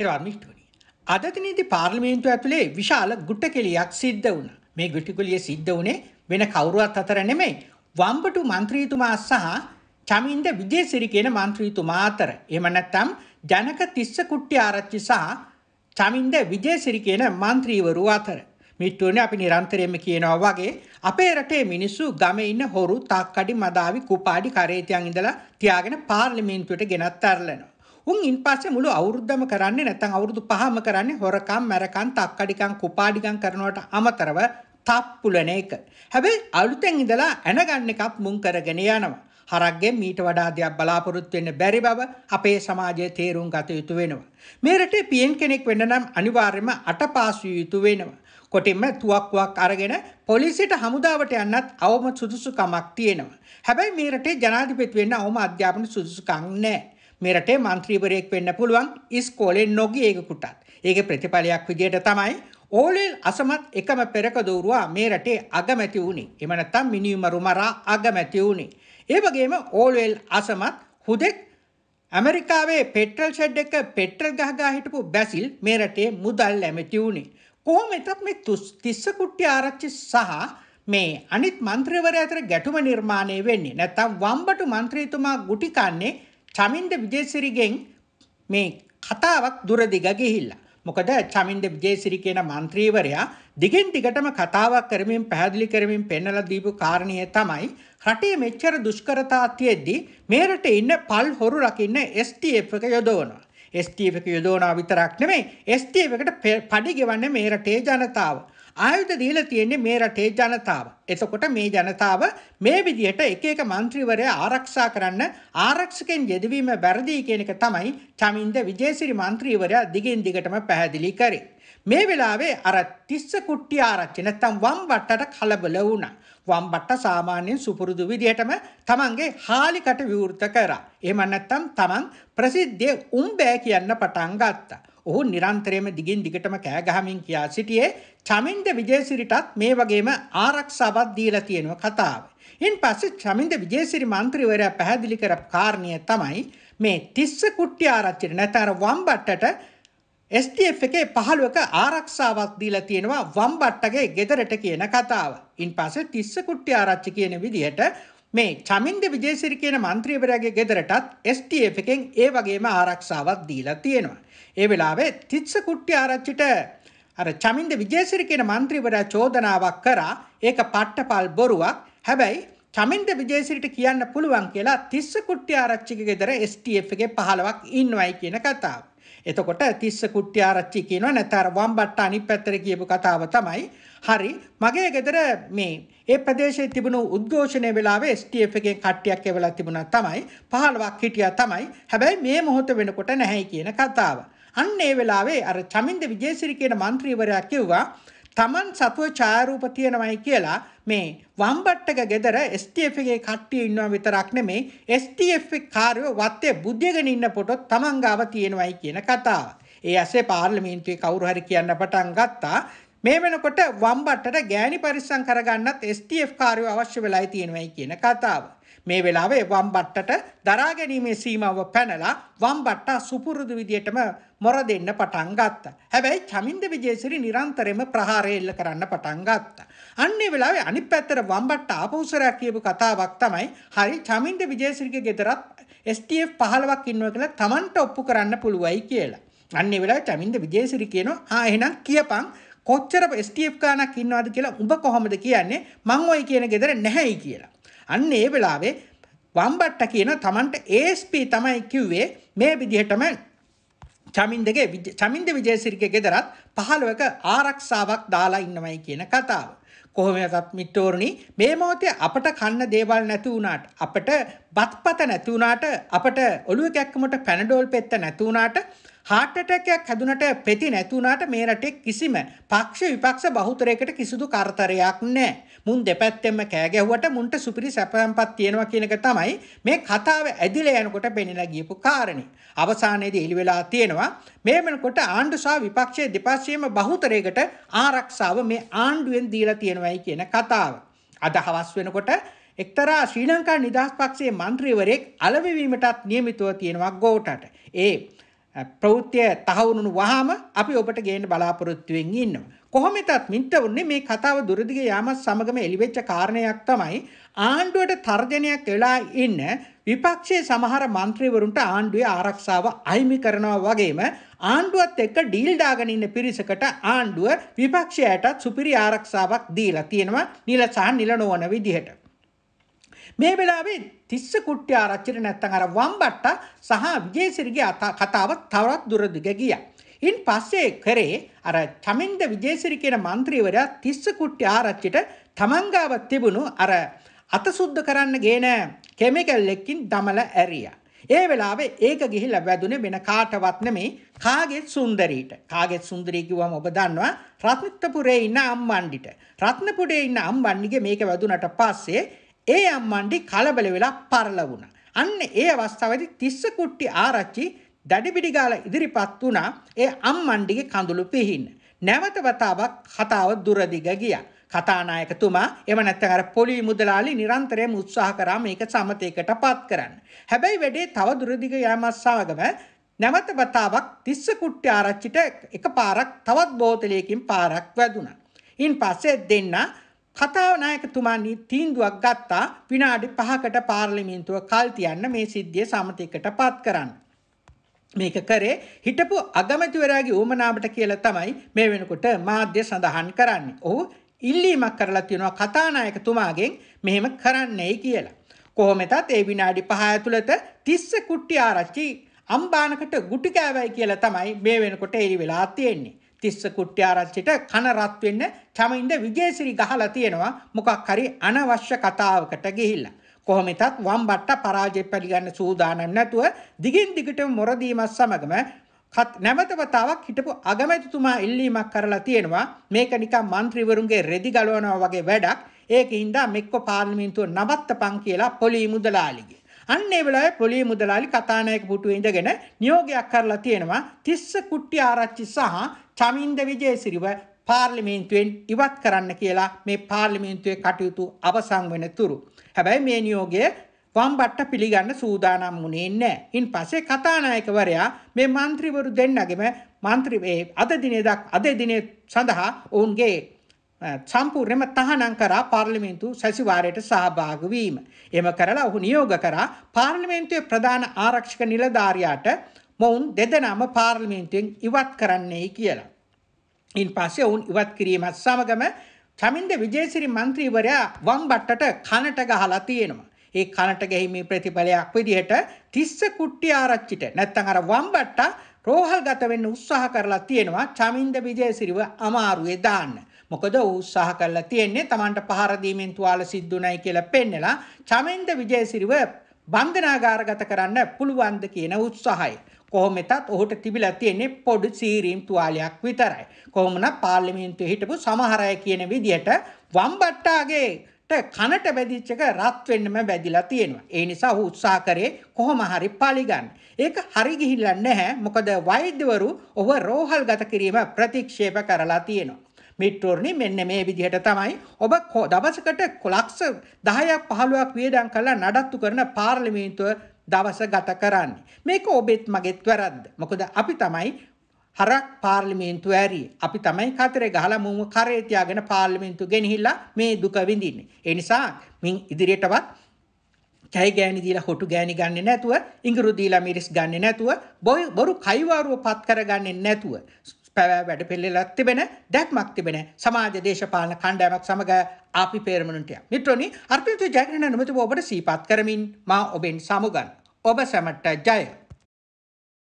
හිරවර්මිෂ්ටුවනි. අද දිනේදී පාර්ලිමේන්තුව ඇතුලේ විශාල ගුට්ටකෙලියක් සිද්ධ වුණා. මේ ගුට්ටකෙලිය සිද්ධ වුණේ වෙන කවුරුවත් අතර නෙමෙයි. වම්බටු മന്ത്രിතුමා සහ චමින්ද විජේසිරි කියන മന്ത്രിතුමා අතර. එහෙම නැත්නම් ජනක තිස්ස කුට්ටි ආරච්චි සහ චමින්ද විජේසිරි කියන മന്ത്രിවරු අතර. මිත්‍රෝනේ අපි නිරන්තරයෙන්ම කියනවා වගේ අපේ රටේ මිනිස්සු ගමේ ඉන්න හොරු තාක්කඩි මදාවි කුපාඩි කරේතියන් ඉඳලා තියාගෙන පාර්ලිමේන්තුවට ගෙනත් අරලනවා. උන් ඉන්පස්සේ මුළු අවුරුද්දම කරන්නේ නැත්නම් අවුරුදු පහම කරන්නේ හොරකම්, මැරකම්, තක්කඩිකම්, කුපාඩිකම් කරනවට අමතරව තප්පුලන එක. හැබැයි අලුතෙන් ඉඳලා ඇනගන්න එකක් මුන් කරගෙන යනවා. හරක්ගෙන් මීට වඩා දෙයක් බලාපොරොත්තු වෙන්න බැරි බව අපේ සමාජයේ තේරුම් ගත යුතු වෙනවා. මේ රටේ පියෙන් කෙනෙක් වෙන්න නම් අනිවාර්යයෙන්ම අටපාසු යුතු වෙනවා. කොටින්ම තුවක්කුවක් අරගෙන පොලිසියට හමුදාවට යන්නත් අවම සුදුසුකමක් තියෙනවා. හැබැයි මේ රටේ ජනාධිපති වෙන්න අවම අධ්‍යාපන සුදුසුකම් නැහැ. මෙරටේ මන්ත්‍රීවරයෙක් වෙන්න පුළුවන් ඉස්කෝලේ නොගිය එකකුටත්. ඒක ප්‍රතිඵලයක් විදියට තමයි ඕලෙල් අසමත් එකම පෙරක දෝරුවා මේ රටේ අගමැති වුණේ. එම නැත්තම් මිනිමරු මරා අගමැති වුණේ. ඒ වගේම ඕලෙල් අසමත් හුදෙක් ඇමරිකාවේ පෙට්‍රල් ෂෙඩ් එක පෙට්‍රල් ගහගා හිටපු බැසිල් මේ රටේ මුදල් ඇමති වුණේ. කොහොම එතත් මේ තිස්ස කුට්ටි ආරච්චි සහ මේ අනිත් මන්ත්‍රීවරයා අතර ගැටුම නිර්මාණය වෙන්නේ. නැත්තම් වම්බටු මන්ත්‍රීතුමා ගුටි කන්නේ චමින්ද විජේසිරිගෙන් මේ කතාවක් දුරදිග ගිහිල්ලා. මොකද චමින්ද විජේසිරි කියන මන්ත්‍රීවරයා දිගින් දිගටම කතාවක් කරමින් පැහැදිලි කරමින් පෙන්වලා දීපු කාරණය තමයි රටේ මෙච්චර දුෂ්කරතා තියෙද්දි මේ රටේ ඉන්න පල් හොරු රකින්න STF එක යොදවනවා. STF එක යොදවනවා විතරක් නෙමෙයි STF එකට පඩි ගෙවන්නේ මේ රටේ ජනතාව. ආයුධ දීලා තියෙන්නේ මේ රටේ ජනතාව. එතකොට මේ ජනතාව මේ විදිහට එක එක മന്ത്രിවරයා ආරක්ෂා කරන්න ආරක්ෂකෙන් යෙදවීම වැරදි කියන එක තමයි චමින්ද විජේසිරි മന്ത്രിවරයා දිගින් දිගටම පැහැදිලි කරේ. මේ වෙලාවේ අර තිස්ස කුට්ටි ආරච්චි නැත්තම් වම්බට්ටට කලබල වුණා. වම්බට්ට සාමාන්‍යයෙන් සුපුරුදු විදිහටම තමන්ගේ හාලිකට විවෘත කරා. එහෙම නැත්තම් තමන් ප්‍රසිද්ධියේ උම්බෑ කියන්න පටන් ගත්තා. ඔහු නිරන්තරයෙන්ම දිගින් දිගටම කෑ ගහමින් කියා සිටියේ චමින්ද විජේසිරිටත් මේ වගේම ආරක්ෂාවක් දීලා තියෙනවා කතාව. ඉන් පස්සේ චමින්ද විජේසිරි മന്ത്രിවරයා පැහැදිලි කරපු කාරණිය තමයි මේ තිස්ස කුට්ටි ආරච්චිට නැතර වම්බට්ටට STF එකේ 15ක ආරක්ෂාවක් දීලා තියෙනවා වම්බට්ටගේ ගෙදරට කියන කතාව. ඉන් පස්සේ තිස්ස කුට්ටි ආරච්චි කියන විදිහට මේ චමින්ද විජේසිරි කියන මන්ත්‍රීවරයාගේ ගෙදරටත් STF එකෙන් ඒ වගේම ආරක්ෂාවක් දීලා තියෙනවා. ඒ වෙලාවේ තිස්ස කුට්ටි ආරච්චිට අර චමින්ද විජේසිරි කියන මන්ත්‍රීවරයා චෝදනාවක් කරා ඒක පට්ටපල් බොරුවක්. හැබැයි චමින්ද විජේසිරිට කියන්න පුළුවන් කියලා තිස්ස කුට්ටි ආරච්චිගේ ගෙදර STF එකේ 15ක් ඉන්නවයි කියන කතාව. එතකොට තිස්ස කුට්ටි ආරච්චි කියනවා නැත්නම් වම්බට්ට අනිත් පැත්තට කියපු කතාව තමයි හරි මගේ ගෙදර මේ ඒ ප්‍රදේශයේ තිබුණු උද්ඝෝෂණය වෙලාවේ STF එකෙන් කට්ටියක් එවලා තිබුණා තමයි 15ක් හිටියා තමයි හැබැයි මේ මොහොත වෙනකොට නැහැයි කියන කතාව. අන්න ඒ වෙලාවේ අර චමින්ද විජේසිරි කියන മന്ത്രിවරයා කිව්වා Taman සතුව ඡායාරූප තියෙනවයි කියලා මේ වම්බට්ටක ගෙදර STF එකේ කට්ටිය ඉන්නවා විතරක් නෙමෙයි STF කාර්යව වත්තේ බුද්ධියගෙන ඉන්න පොටොත් Taman ගාව තියෙනවයි කියන කතාව. ඒ ඇසේ පාර්ලිමේන්තුවේ කවුරු හරි කියන්න පටන් ගත්තා මේ වෙනකොට වම්බට්ටට ගෑණි පරිස්සම් කරගන්නත් STF කාර්යෝ අවශ්‍ය වෙලයි තියෙනවයි කියන කතාව. මේ වෙලාවේ වම්බට්ටට දරා ගැනීමේ සීමාව පැනලා වම්බට්ටා සුපුරුදු විදියටම මොර දෙන්න පටන් ගත්තා. හැබැයි චමින්ද විජේසිරි නිරන්තරයෙන්ම ප්‍රහාරය එල්ල කරන්න පටන් ගත්තා. අන්නේ වෙලාවේ අනිත් පැත්තට වම්බට්ට ආපෞසරයක් කියපු කතාවක් තමයි හරි චමින්ද විජේසිරිගේ ගෙදරත් STF 15ක් ඉන්නවා කියලා Tamanට ඔප්පු කරන්න පුළුවයි කියලා. අන්නේ වෙලාවේ චමින්ද විජේසිරි කියනවා ආ එහෙනම් කියපන් කොච්චර ස්ටප් කානක් ඉන්නවාද කියලා උඹ කොහොමද කියන්නේ මං ඔය කියන ගෙදර නැහැයි කියලා. අන්න ඒ වෙලාවේ වම්බට්ට කියන තමන්ට ඒස්ප තමයි කිව්වේ මේ විදිහටම චමින්දගේ චමින්ද විජේසිරිගේ ගෙදරත් පහළවක ආරක්ෂාවක් දාලා ඉන්නවයි කියන කතාව. කොහොමදත් මිට්ටෝරණි මේ මොහොතේ අපට කන්න දේවල් නැති වුණාට අපට බත්පත නැති වුණාට අපට ඔළුව කැක්කමට පැනඩෝල් පෙත්ත නැති වුණාට හાર્ට් ඇටැක් එකක් හැදුනට පෙති නැතුණාට මේ රටේ කිසිම පක්ෂ විපක්ෂ බහුතරයකට කිසිදු කරදරයක් නැහැ. මුන් දෙපැත්තෙන්ම කෑ ගැහුවට මුන්ට සුපිරි සැපම්පත් තියෙනවා කියන එක තමයි මේ කතාව ඇදිලා යනකොට පෙන්නලා ගියපු කාරණේ. අවසානයේදී එළි වෙලා තියෙනවා මේ වෙනකොට ආණ්ඩු සහ විපක්ෂයේ දෙපාර්ශ්වයේම බහුතරයකට ආරක්ෂාව මේ ආණ්ඩුවෙන් දීලා තියෙනවායි කියන කතාව. අද හවස් වෙනකොට එක්තරා ශ්‍රී ලංකා නිදහස් පක්ෂයේ මන්ත්‍රීවරයෙක් අලෙවිවීමටත් නියමිතව තියෙනවා ගෝටට. ඒ ප්‍රවෘත්තිය තහවුරුණු වහාම අපි ඔබට ගේන්න බලාපොරොත්තුවෙන් ඉන්නවා. කොහොමදත් මින්ත උන්නේ මේ කතාව දුරදිගේ යාමත් සමගම එළිවෙච්ච කාරණයක් තමයි ආණ්ඩුවට තර්ජනයක් වෙලා ඉන්න විපක්ෂයේ සමහර മന്ത്രിවරුන්ට ආණ්ඩුවේ ආරක්ෂාව අයිමි කරනවා වගේම ආණ්ඩුවත් එක්ක ඩීල් දාගෙන ඉන්න පිරිසකට ආණ්ඩුව විපක්ෂයටත් සුපිරි ආරක්ෂාවක් දීලා තියෙනවා නිල සහ නිල නොවන විදිහට. මේ වෙලාවේ තිස්ස කුට්ටිය ආරච්චිට නැත්තම් අර වම්බට්ට සහ විජේසිරිගේ කතාව තවරත් දුරදිග ගියා. ඉන් පස්සේ කරේ අර චමින්ද විජේසිරි කියන മന്ത്രിවරයා තිස්ස කුට්ටිය ආරච්චිට තමන්ගාව තිබුණු අර අතසුද්ධ කරන්න ගේන කෙමිකල් එකකින් දමලා ඇරියා. ඒ වෙලාවේ ඒක ගිහිල්ලා වැදුනේ වෙන කාටවත් නෙමේ කාගෙත් සුන්දරීට. කාගෙත් සුන්දරී කිව්වම ඔබ දන්නවා රත්නපුරේ ඉන්න අම්බණ්ඩිට. රත්නපුරේ ඉන්න අම්බණ්ඩිගේ මේක වැදුනට පස්සේ ඒ අම්මන්ඩි කලබල වෙලා පරල වුණා. අන්න ඒ අවස්ථාවේදී තිස්ස කුට්ටි ආරච්චි දඩිබිඩි ගාලා ඉදිරිපත් වුණා ඒ අම්මන්ඩිගේ කඳුළු පිහින්න. නැවත වතාවක් කතාව දුරදිග ගියා. කතානායකතුමා එව නැත්නම් අර පොලි මුදලාලි නිරන්තරයෙන් උත්සාහ කරා මේක සමතේකටපත් කරන්න. හැබැයි වැඩේ තව දුරදිග යාමත් සමගම නැවත වතාවක් තිස්ස කුට්ටි ආරච්චිට එකපාරක් තවත් බෝතලයකින් පාරක් වැදුනා. ඉන් පස්සේ දෙන්නා කතාව නායකතුමානි තීන්දුවක් ගත්තා විනාඩි 5කට පාර්ලිමේන්තුව කල් තියන්න මේ සිද්ධිය සමතයකටපත් කරන්න. මේක කරේ හිටපු අගමැතිවරයාගේ උමනාවට කියලා තමයි මේ වෙනකොට මාධ්‍ය සඳහන් කරන්නේ. ඔහු ඉල්ලීමක් කරලා තියෙනවා කතානායකතුමාගෙන් මෙහෙම කරන්නයි කියලා. කොහොමදත් ඒ විනාඩි 5 ඇතුළත 30 කුට්ටි ආරච්චි අම්බානකට ගුටි කෑවයි කියලා තමයි මේ වෙනකොට එළි වෙලා තියෙන්නේ. තිස්ස කුට්ටිආරච්චිට කන රත් වෙන්න චමින්ද විජේසිරි ගහලා තියෙනවා මොකක් හරි අනවශ්‍ය කතාවකට ගිහිල්ලා. කොහොමෙතත් වම්බට්ට පරාජය පිළිගන්න සූදානම් නැතුව දිගින් දිගටම මොරදීමත් සමගම නැවත වතාවක් හිටපු අගමැතිතුමා ඉල්ලීමක් කරලා තියෙනවා මේක නිකන් മന്ത്രിවරුන්ගේ රෙදි ගලවනවා වගේ වැඩක් ඒකින්ද මෙක්ක පාර්ලිමේන්තුව නවත්තපන් කියලා පොලි මුදලාලිගේ අන්න ඒ වෙලාවේ පොලිය මුදලාලි කතානායක පුටුවේ ඉඳගෙන නියෝගයක් කරලා තියෙනවා තිස්ස කුට්ටි ආරච්චි සහ චමින්ද විජේසිරිව පාර්ලිමේන්තුවෙන් ඉවත් කරන්න කියලා මේ පාර්ලිමේන්තුවේ කටයුතු අවසන් වෙන තුරු. හැබැයි මේ නියෝගය වම්බට්ට පිළිගන්න සූදානම් වුණේ නැහැ. ඉන් පස්සේ කතානායකවරයා මේ മന്ത്രിවරු දෙන්නගෙම മന്ത്രി අද දිනේ දක් අද දිනේ සඳහා ඔවුන්ගේ සම්පූර්ණයෙන්ම තහනම් කරා පාර්ලිමේන්තු සැසිවාරයට සහභාගී වීම. එම කරලා ඔහු නියෝග කරා පාර්ලිමේන්තුවේ ප්‍රධාන ආරක්ෂක නිලධාරියාට මොවුන් දෙදෙනාම පාර්ලිමේන්තුවෙන් ඉවත් කරන්නයි කියලා. ඉන්පස්සේ ඔවුන් ඉවත් කිරීමත් සමගම චමින්ද විජේසිරි මන්ත්‍රීවරයා වම්බට්ටට කනට ගහලා තියෙනවා. ඒ කනට ගැහිමේ ප්‍රතිඵලයක් විදිහට තිස්ස කුට්ටි ආරච්චිට නැත්නම් අර වම්බට්ටා රෝහල්ගත වෙන්න උත්සාහ කරලා තියෙනවා චමින්ද විජේසිරිව අමාරුවේ දාන්න. මොකද උත්සාහ කරලා තියෙන්නේ Tamanට පහර දීමෙන් තුවාල සිද්ධුණයි කියලා පෙන්නලා චමෙන්ද විජේසිරිව බන්ධනාගාරගත කරන්න පුළුවන්ද කියන උත්සාහයයි. කොහොමෙතත් ඔහුට තිබිලා තියෙන්නේ පොඩි සීරීම් තුවාලයක් විතරයි. කොහොමනම් පාර්ලිමේන්තුවේ හිටපු සමහර අය කියන විදිහට වම්බට්ටාගේ කනට බැදිච්ච එක රත් වෙන්නම බැදිලා තියෙනවා. ඒ නිසා ඔහු උත්සාහ කරේ කොහොම හරි පාලිගන්න. ඒක හරි ගිහිල්ලා නැහැ. මොකද වෛද්‍යවරු ඔහුව රෝහල්ගත කිරීම ප්‍රතික්ෂේප කරලා තියෙනවා. මිට්‍රෝර්ණි මෙන්න මේ විදිහට තමයි ඔබ දවසකට ලක්ෂ 10ක් 15ක් වියදම් කරලා නඩත්තු කරන පාර්ලිමේන්තුව දවස ගත කරන්නේ. මේක ඔබෙත් මගෙත් වැරද්ද. මොකද අපි තමයි හරක් පාර්ලිමේන්තු ඇරි අපි තමයි කතරේ ගහලා මුම කරේ තියාගෙන පාර්ලිමේන්තු ගෙනහිලා මේ දුක විඳින්නේ. ඒ නිසා මින් ඉදිරියටවත් කැයි ගෑණි දීලා හොටු ගෑණි ගන්නෙ නැතුව, ඉඟුරු දීලා මිරිස් ගන්නෙ නැතුව, බොරු කයිවාරුව පත් කරගන්නෙ නැතුව පැවෑ වැඩ පෙල්ලෙලක් තිබෙන දැක්මක් තිබෙන සමාජ දේශපාලන කණ්ඩෑමක් සමග අපි පේරමණුන්ටය. මිත්‍රොනි අර්පිත ජයග්‍රහණ නොමැතිව ඔබට සීපත් කරමින් මා ඔබෙන් සමුගන්. ඔබ සැමට ජය.